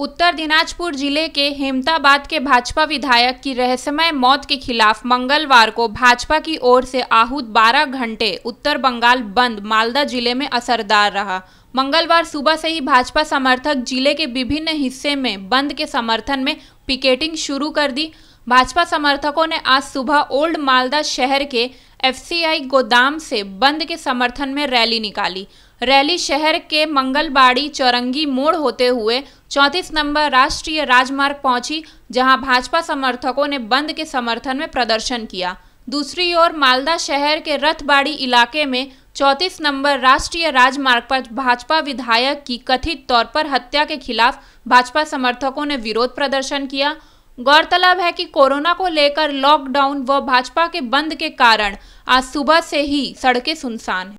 उत्तर दिनाजपुर जिले के हेमताबाद के भाजपा विधायक की रहस्यमय मौत के खिलाफ मंगलवार को भाजपा की ओर से आहूत 12 घंटे उत्तर बंगाल बंद मालदा जिले में असरदार रहा मंगलवार सुबह से ही भाजपा समर्थक जिले के विभिन्न हिस्से में बंद के समर्थन में पिकेटिंग शुरू कर दी भाजपा समर्थकों ने आज सुबह ओल्ड मालदा शहर के एफसीआई गोदाम से बंद के समर्थन में रैली निकाली रैली शहर के मंगलबाड़ी चौरंगी मोड़ होते हुए 34 नंबर राष्ट्रीय राजमार्ग पहुंची जहां भाजपा समर्थकों ने बंद के समर्थन में प्रदर्शन किया दूसरी ओर मालदा शहर के रथबाड़ी इलाके में 34 नंबर राष्ट्रीय राजमार्ग पर भाजपा विधायक की कथित तौर पर हत्या के खिलाफ भाजपा समर्थकों ने विरोध प्रदर्शन किया गौरतलब है कि कोरोना को लेकर लॉकडाउन व भाजपा के बंद के कारण आज सुबह से ही सड़कें सुनसान हैं